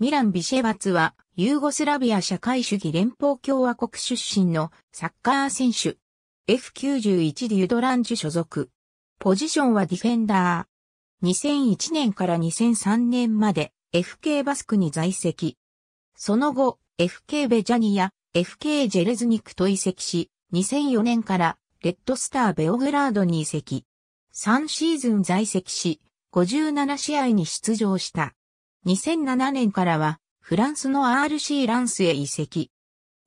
ミラン・ビシェバツは、ユーゴスラビア社会主義連邦共和国出身のサッカー選手。F91 デュドランジュ所属。ポジションはディフェンダー。2001年から2003年まで FK バスクに在籍。その後、FK ベジャニや FK ジェレズニクと移籍し、2004年からレッドスターベオグラードに移籍。3シーズン在籍し、57試合に出場した。2007年からは、フランスの RC ランスへ移籍。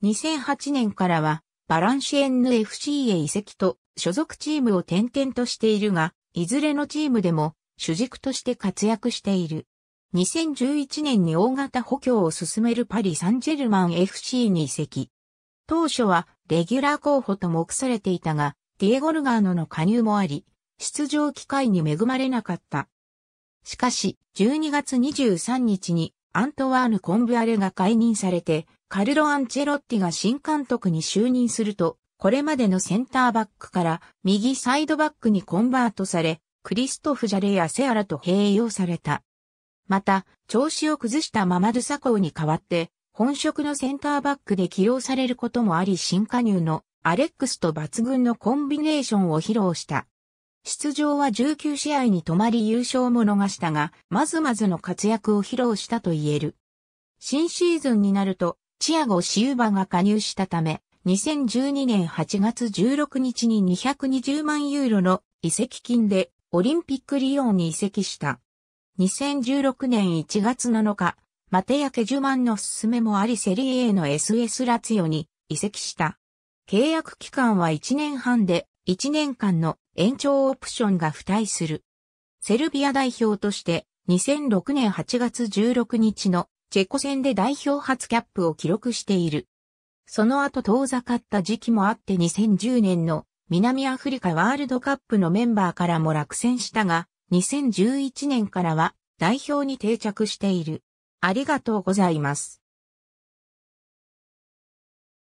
2008年からは、バランシエンヌ FC へ移籍と、所属チームを転々としているが、いずれのチームでも、主軸として活躍している。2011年に大型補強を進めるパリ・サンジェルマン FC に移籍。当初はレギュラー候補と目されていたが、ディエゴルガーノの加入もあり、出場機会に恵まれなかった。しかし、12月23日にアントワーヌ・コンブアレが解任されて、カルロ・アンチェロッティが新監督に就任すると、これまでのセンターバックから右サイドバックにコンバートされ、クリストフ・ジャレやセアラと併用された。また、調子を崩したママドゥ・サコーに代わって、本職のセンターバックで起用されることもあり新加入のアレックスと抜群のコンビネーションを披露した。出場は19試合に止まり優勝も逃したが、まずまずの活躍を披露したと言える。新シーズンになると、チアゴ・シウバが加入したため、2012年8月16日に220万ユーロの移籍金でオリンピックリオンに移籍した。2016年1月7日、マテヤ・ケジュマンの勧めもありセリエの SS ラツヨに移籍した。契約期間は1年半で1年間の延長オプションが付帯する。セルビア代表として2006年8月16日のチェコ戦で代表初キャップを記録している。その後遠ざかった時期もあって2010年の南アフリカワールドカップのメンバーからも落選したが、2011年からは代表に定着している。ありがとうございます。